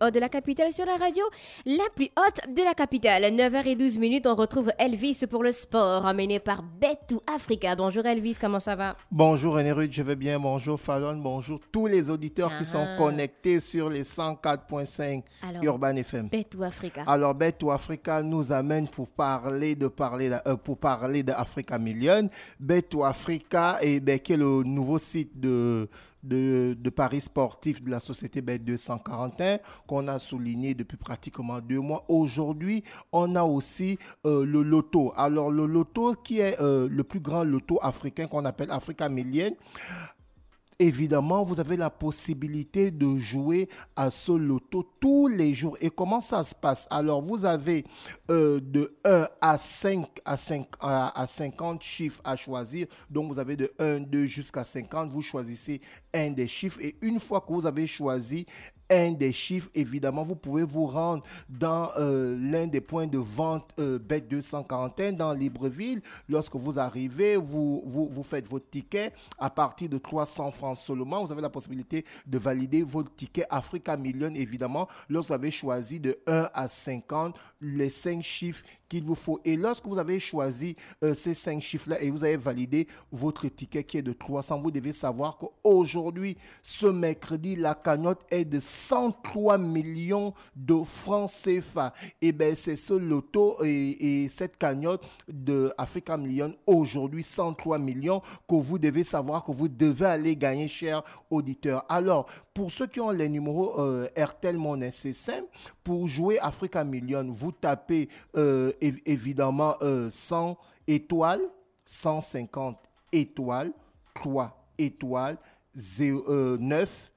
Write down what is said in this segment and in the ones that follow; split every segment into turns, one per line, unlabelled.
de la capitale sur la radio, la plus haute de la capitale. 9h12 minutes, on retrouve Elvis pour le sport, amené par Betou Africa. Bonjour Elvis, comment ça va Bonjour René je vais bien. Bonjour Fallon, bonjour tous les auditeurs qui sont ah. connectés sur les 104.5 Urban FM. Betou Africa. Alors Betou Africa nous amène pour parler de parler euh, pour parler d'Africa Million. Betou Africa et eh ben, qui est le nouveau site de de, paris Sportif, de la société b ben 241 qu'on a souligné depuis pratiquement deux mois. Aujourd'hui, on a aussi euh, le loto. Alors le loto qui est euh, le plus grand loto africain qu'on appelle Africa Million évidemment, vous avez la possibilité de jouer à ce loto tous les jours. Et comment ça se passe Alors, vous avez euh, de 1 à 5 à 50 chiffres à choisir. Donc, vous avez de 1, 2 jusqu'à 50. Vous choisissez un des chiffres. Et une fois que vous avez choisi un des chiffres, évidemment, vous pouvez vous rendre dans euh, l'un des points de vente euh, 241 dans Libreville. Lorsque vous arrivez, vous, vous, vous faites votre ticket à partir de 300 francs seulement. Vous avez la possibilité de valider votre ticket Africa Million, évidemment, lorsque vous avez choisi de 1 à 50 les 5 chiffres qu'il vous faut. Et lorsque vous avez choisi euh, ces cinq chiffres-là et vous avez validé votre ticket qui est de 300, vous devez savoir qu'aujourd'hui, ce mercredi, la cagnotte est de 103 millions de francs CFA. Et eh bien, c'est ce loto et, cette cagnotte de Africa Million, aujourd'hui 103 millions, que vous devez savoir que vous devez aller gagner, cher auditeur. Alors, pour ceux qui ont les numéros euh, RTL Monnaie, c'est simple. Pour jouer Africa Million, vous tapez euh, évidemment 100 euh, étoiles, 150 étoiles, 3 étoiles, 9,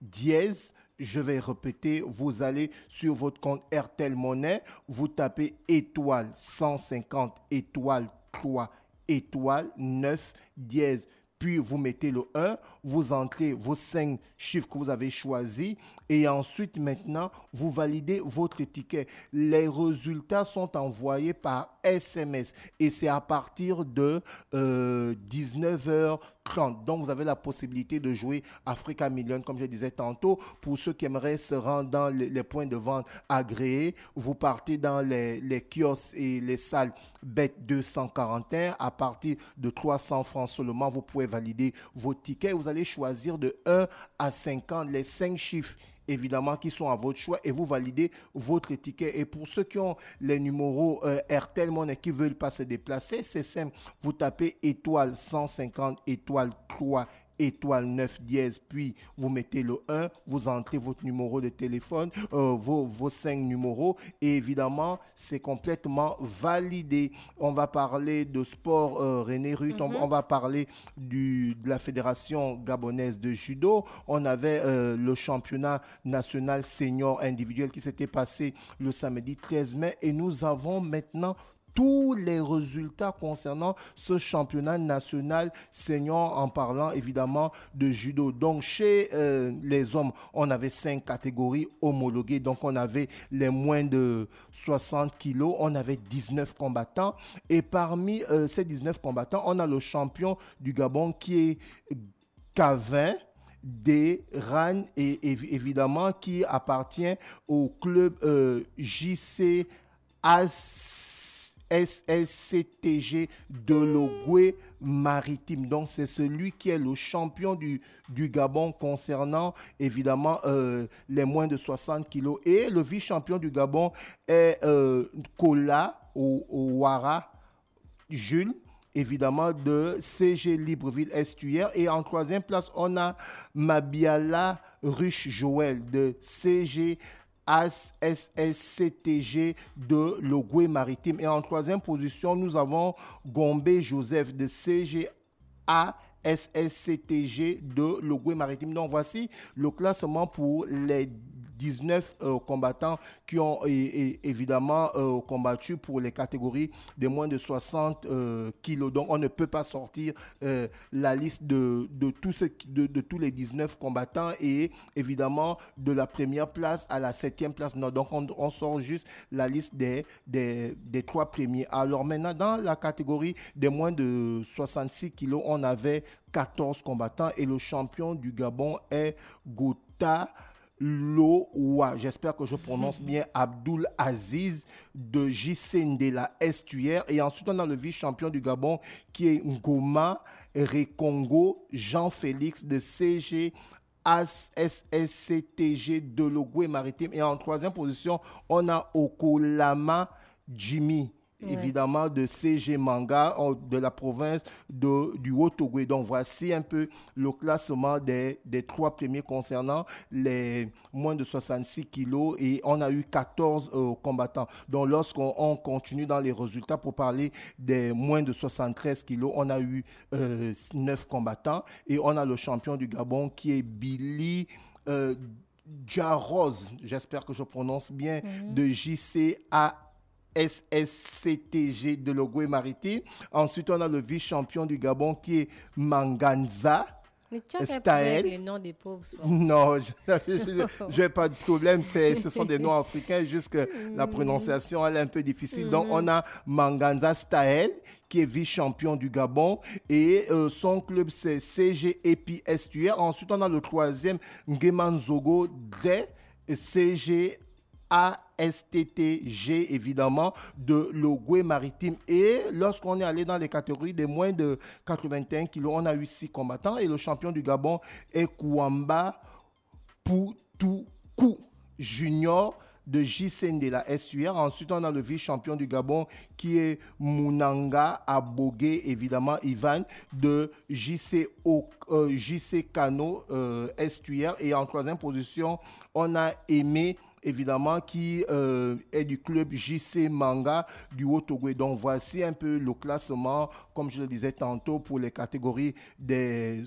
dièse. Je vais répéter, vous allez sur votre compte RTL Monnaie, vous tapez étoile 150 étoiles 3 étoiles 9 dièse puis vous mettez le 1, vous entrez vos 5 chiffres que vous avez choisis et ensuite maintenant vous validez votre ticket. Les résultats sont envoyés par SMS et c'est à partir de 19h euh, donc, vous avez la possibilité de jouer Africa Million, comme je disais tantôt. Pour ceux qui aimeraient se rendre dans les, points de vente agréés, vous partez dans les, kiosques et les salles Bet 241. À partir de 300 francs seulement, vous pouvez valider vos tickets. Vous allez choisir de 1 à 50, les 5 chiffres évidemment, qui sont à votre choix et vous validez votre ticket. Et pour ceux qui ont les numéros euh, RTL qui ne veulent pas se déplacer, c'est simple. Vous tapez étoile 150, étoile 3 étoile 9 dièse, puis vous mettez le 1, vous entrez votre numéro de téléphone, euh, vos, vos 5 numéros, et évidemment, c'est complètement validé. On va parler de sport euh, René Ruth, mhm. on, va parler du, de la Fédération gabonaise de judo, on avait euh, le championnat national senior individuel qui s'était passé le samedi 13 mai, et nous avons maintenant tous les résultats concernant ce championnat national senior en parlant évidemment de judo. Donc chez euh, les hommes, on avait cinq catégories homologuées. Donc on avait les moins de 60 kilos, on avait 19 combattants. Et parmi euh, ces 19 combattants, on a le champion du Gabon qui est Cavin des RAN et, évidemment qui appartient au club euh, JC As SSCTG de l'Ogué maritime. Donc c'est celui qui est le champion du, Gabon concernant évidemment euh, les moins de 60 kilos. Et le vice-champion du Gabon est euh, Kola Ouara Jules évidemment de CG Libreville Estuaire. Et en troisième place, on a Mabiala Ruche Joël de CG ASSCTG de Logoué Maritime. Et en troisième position, nous avons Gombe Joseph de CGA. SSCTG de Logoué Maritime. Donc voici le classement pour les 19 euh, combattants qui ont évidemment euh, combattu pour les catégories de moins de 60 euh, kilos. Donc on ne peut pas sortir la liste de, tous les 19 combattants et évidemment de la première place à la septième place. Non, donc on, sort juste la liste des, trois premiers. Alors maintenant, dans la catégorie des moins de 66 kilos, on avait 14 combattants et le champion du Gabon est Gota. Loa, j'espère que je prononce bien, Abdul Aziz de de la Estuaire. Et ensuite, on a le vice-champion du Gabon qui est Ngoma Rekongo Jean-Félix de CG SSCTG de Logoué Maritime. Et en troisième position, on a Okolama Jimmy évidemment de CG Manga de la province de, du Haut-Togo. Donc voici un peu le classement des, trois premiers concernant les moins de 66 kilos et on a eu 14 euh, combattants. Donc lorsqu'on continue dans les résultats pour parler des moins de 73 kilos, on a eu 9 euh, combattants et on a le champion du Gabon qui est Billy. Euh, j'espère que je prononce bien, mhm. de JCA SSCTG de Logoué maritime Ensuite, on a le vice-champion du Gabon qui est Manganza. Mais des pauvres. Non, je n'ai pas de problème. Ce sont des noms africains, juste que la prononciation est un peu difficile. Donc, mm-hmm. on a Manganza Stael qui est vice-champion du Gabon. Et euh, son club, c'est CG Estuaire. Ensuite, on a le troisième, Ngeman Zogo Dre, CG STTG, évidemment, de Logoué Maritime. Et lorsqu'on est allé dans les catégories des moins de 81 kg on a eu six combattants et le champion du Gabon est Kouamba Poutoukou Junior de JC de la SUR. Ensuite, on a le vice-champion du Gabon qui est Munanga Abogé évidemment, Ivan de JC, euh, JC euh, Et en troisième position, on a Aimé évidemment, qui euh, est du club JC Manga du Haut-Togo. Donc voici un peu le classement, comme je le disais tantôt, pour les catégories des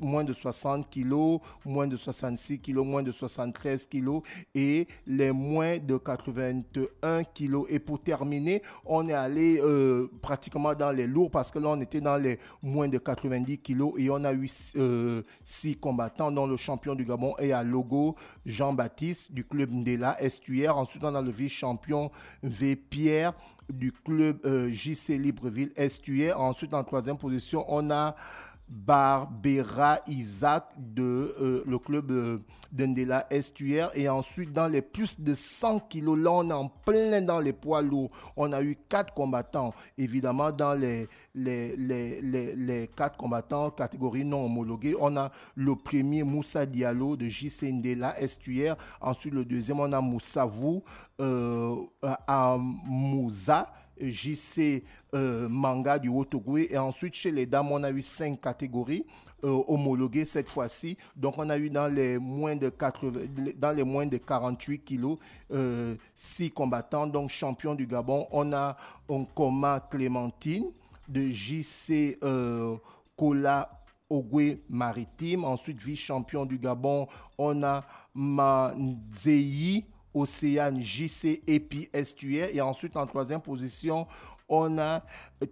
moins de 60 kilos, moins de 66 kilos, moins de 73 kilos et les moins de 81 kilos. Et pour terminer, on est allé euh, pratiquement dans les lourds parce que là, on était dans les moins de 90 kilos et on a eu euh, six combattants, dont le champion du Gabon est à Logo, Jean-Baptiste du club Ndé Estuaire. Ensuite, on a le vice-champion V. Pierre du club euh, JC Libreville Estuaire. Ensuite, en troisième position, on a Barbera Isaac de euh, le club euh, d'Endela Estuaire. Et ensuite, dans les plus de 100 kilos, là, on est en plein dans les poids lourds. On a eu quatre combattants. Évidemment, dans les, les, quatre combattants, catégorie non homologuée, on a le premier Moussa Diallo de JC Ndela Estuaire. Ensuite, le deuxième, on a Moussa euh, à Moussa. JC euh, Manga du Haut-Ogooué. Et ensuite, chez les dames, on a eu cinq catégories euh, homologuées cette fois-ci. Donc, on a eu dans les moins de, 80, dans les moins de 48 kilos, euh, six combattants. Donc, champion du Gabon, on a Nkoma Clémentine de JC Kola Ogwe Maritime. Ensuite, vice-champion du Gabon, on a Mandzei. Océane JC Epi, Estuaire. Et ensuite, en troisième position, on a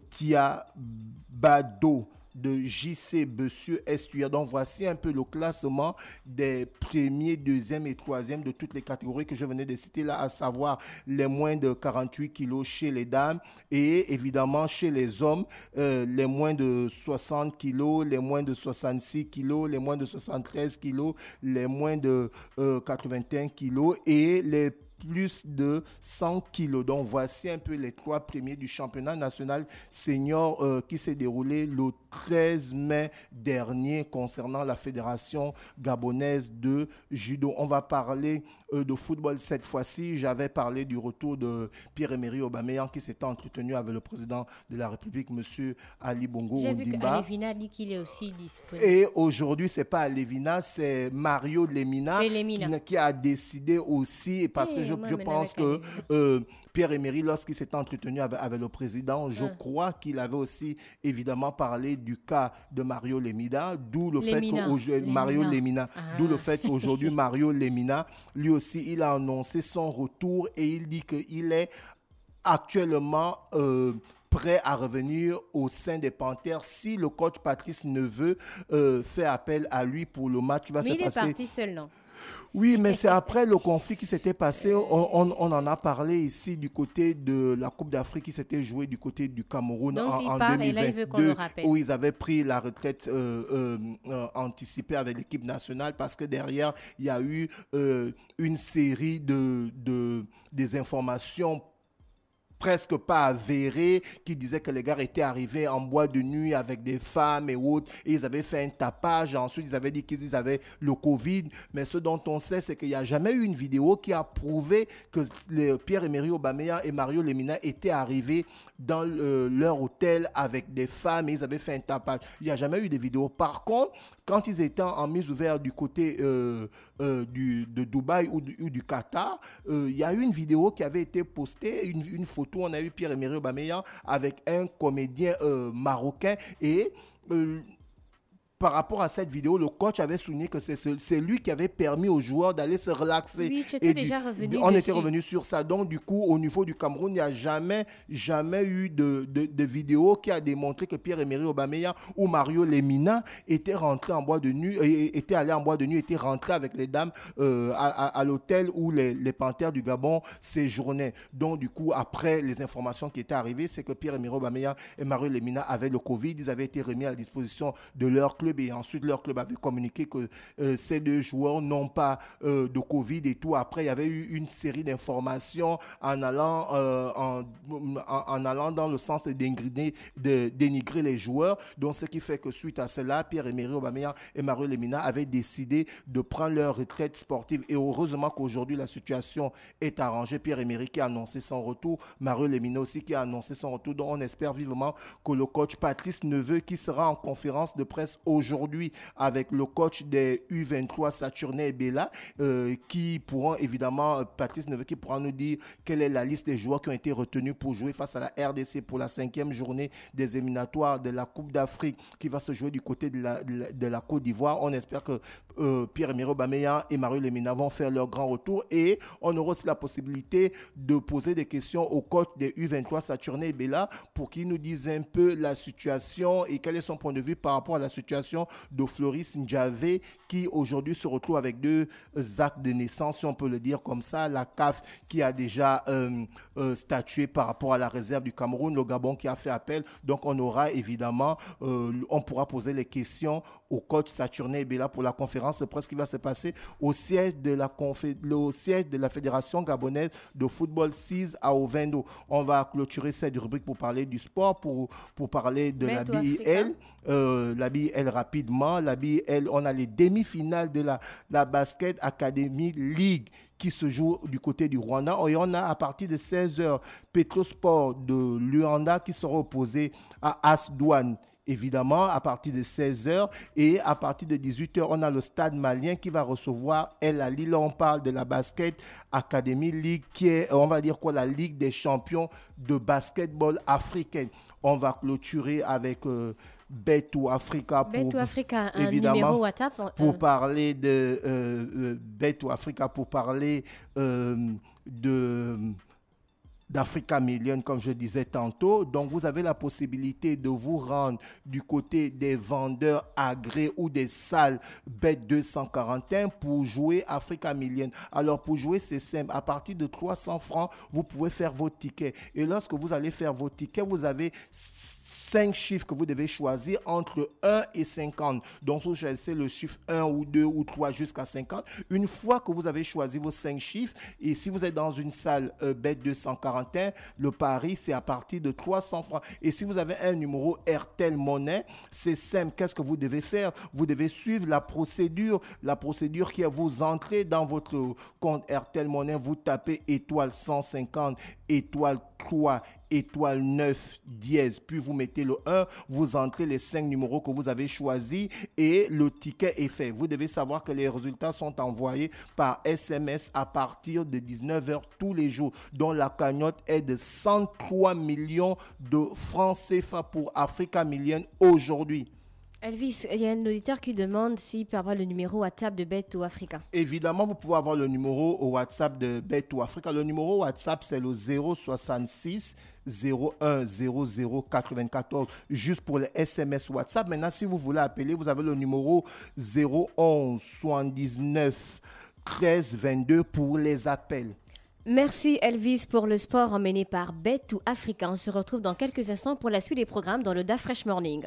Tiabado de JC Bessieux Estuaire. Donc voici un peu le classement des premiers, deuxièmes et troisièmes de toutes les catégories que je venais de citer là, à savoir les moins de 48 kilos chez les dames et évidemment chez les hommes, euh, les moins de 60 kilos, les moins de 66 kilos, les moins de 73 kilos, les moins de 81 euh, kilos et les plus de 100 kilos. Donc voici un peu les trois premiers du championnat national senior euh, qui s'est déroulé le 13 mai dernier concernant la fédération gabonaise de judo. On va parler euh, de football cette fois-ci. J'avais parlé du retour de Pierre-Emery Aubameyang qui s'était entretenu avec le président de la République, M. Ali Bongo Ondimba. Vu dit qu'il est aussi disponible. Et aujourd'hui, c'est pas Alevina, c'est Mario Lemina, Qui, a décidé aussi parce mmh. que je, pense que euh, Pierre Emery, lorsqu'il s'est entretenu avec, le président, ah. je crois qu'il avait aussi évidemment parlé du cas de Mario Lemina, d'où le, Fait euh, Mario Lemina, ah. d'où le fait qu'aujourd'hui Mario Lemina, lui aussi, il a annoncé son retour et il dit qu'il est actuellement euh, prêt à revenir au sein des Panthères si le coach Patrice Neveu euh, fait appel à lui pour le match qui va Mais se il Est parti seul, non oui, mais c'est après le conflit qui s'était passé. On, en a parlé ici du côté de la Coupe d'Afrique qui s'était jouée du côté du Cameroun en, 2022, où ils avaient pris la retraite euh, euh, euh, anticipée avec l'équipe nationale parce que derrière il y a eu une série de, de des informations presque pas avéré qui disait que les gars étaient arrivés en bois de nuit avec des femmes et autres et ils avaient fait un tapage ensuite ils avaient dit qu'ils avaient le Covid mais ce dont on sait c'est qu'il n'y a jamais eu une vidéo qui a prouvé que Pierre-Emery Aubameyang et Mario Lemina étaient arrivés dans euh, leur hôtel avec des femmes et ils avaient fait un tapage il n'y a jamais eu de vidéo par contre quand ils étaient en mise ouverte du côté euh, euh, du, de Dubaï ou du, Qatar il y a eu une vidéo qui avait été postée une, une photo on a eu Pierre-Emerick Aubameyang avec un comédien euh, marocain et... Euh, par rapport à cette vidéo, le coach avait souligné que c'est lui qui avait permis aux joueurs d'aller se relaxer. Oui, tu étais et On était revenu sur ça. Donc, du coup, au niveau du Cameroun, il n'y a jamais, jamais eu de, vidéo qui a démontré que Pierre-Emery Obameya ou Mario Lemina étaient rentrés en bois de nuit, étaient allés en bois de nuit, étaient rentrés avec les dames euh, à, l'hôtel où les, Panthères du Gabon séjournaient. Donc, du coup, après les informations qui étaient arrivées, c'est que Pierre-Emery Obameya et Mario Lemina avaient le Covid. Ils avaient été remis à la disposition de leur club et ensuite leur club avait communiqué que euh, ces deux joueurs n'ont pas euh, de Covid et tout. Après, il y avait eu une série d'informations en allant euh, en, allant dans le sens de dénigrer, de dénigrer les joueurs. Donc, ce qui fait que suite à cela, Pierre Emery Aubameyang et Mario Lemina avaient décidé de prendre leur retraite sportive. Et heureusement qu'aujourd'hui la situation est arrangée. Pierre Emery qui a annoncé son retour, Mario Lemina aussi qui a annoncé son retour. Donc, on espère vivement que le coach Patrice Neveu qui sera en conférence de presse au aujourd'hui avec le coach des U23 Saturne et Bella euh, qui pourront évidemment, euh, Patrice Neveu qui pourra nous dire quelle est la liste des joueurs qui ont été retenus pour jouer face à la RDC pour la cinquième journée des éliminatoires de la Coupe d'Afrique qui va se jouer du côté de la Côte d'Ivoire. On espère que euh, pierre Miro Aubameyang et Marie Lemina vont faire leur grand retour et on aura aussi la possibilité de poser des questions au coach des U23 Saturné et Bella pour qu'il nous dise un peu la situation et quel est son point de vue par rapport à la situation de Floris Ndjave qui aujourd'hui se retrouve avec deux actes de naissance, si on peut le dire comme ça, la CAF qui a déjà euh, euh, statué par rapport à la réserve du Cameroun, le Gabon qui a fait appel. Donc on aura évidemment, on pourra poser les questions au coach Saturné et Bella pour la conférence c'est presque ce qui va se passer au siège de la, confé le siège de la Fédération gabonaise de football 6 à Ovendo. On va clôturer cette rubrique pour parler du sport, pour, pour parler de la BIL. Euh, la BIL rapidement. La BIL, on a les demi-finales de la, la Basket Academy League qui se joue du côté du Rwanda. Et on a à partir de 16h Petrosport de Luanda qui sera opposé à Asdouane évidemment, à partir de 16h. Et à partir de 18h, on a le stade malien qui va recevoir El Ali. Là, on parle de la Basket Academy League, qui est, on va dire quoi, la Ligue des champions de basketball africaine. On va clôturer avec... Euh, Beto Africa pour, Africa, un numéro WhatsApp, pour euh, parler de euh, Beto Africa pour parler de d'Africa Million, comme je disais tantôt. Donc, vous avez la possibilité de vous rendre du côté des vendeurs agréés ou des salles Bête 241 pour jouer Africa Million. Alors, pour jouer, c'est simple. À partir de 300 francs, vous pouvez faire vos tickets. Et lorsque vous allez faire vos tickets, vous avez cinq chiffres que vous devez choisir entre 1 et 50. Donc, vous choisissez le chiffre 1 ou 2 ou 3 jusqu'à 50. Une fois que vous avez choisi vos cinq chiffres, et si vous êtes dans une salle b euh, bête 241, le pari, c'est à partir de 300 francs. Et si vous avez un numéro RTL Monnaie, c'est simple. Qu'est-ce que vous devez faire Vous devez suivre la procédure, la procédure qui est vous entrer dans votre compte RTL Monnaie, vous tapez étoile 150, étoile 3, étoile 9 dièse, puis vous mettez le 1, vous entrez les 5 numéros que vous avez choisis et le ticket est fait. Vous devez savoir que les résultats sont envoyés par SMS à partir de 19h tous les jours, dont la cagnotte est de 103 millions de francs CFA pour Africa Million aujourd'hui. Elvis, il y a un auditeur qui demande s'il peut avoir le numéro WhatsApp de Bête ou Africa. Évidemment, vous pouvez avoir le numéro au WhatsApp de Bête ou Africa. Le numéro WhatsApp, c'est le 066 01 94 juste pour les SMS WhatsApp. Maintenant, si vous voulez appeler, vous avez le numéro 011 79 13 22 pour les appels. Merci Elvis pour le sport emmené par Bête ou Africa. On se retrouve dans quelques instants pour la suite des programmes dans le Dafresh Fresh Morning.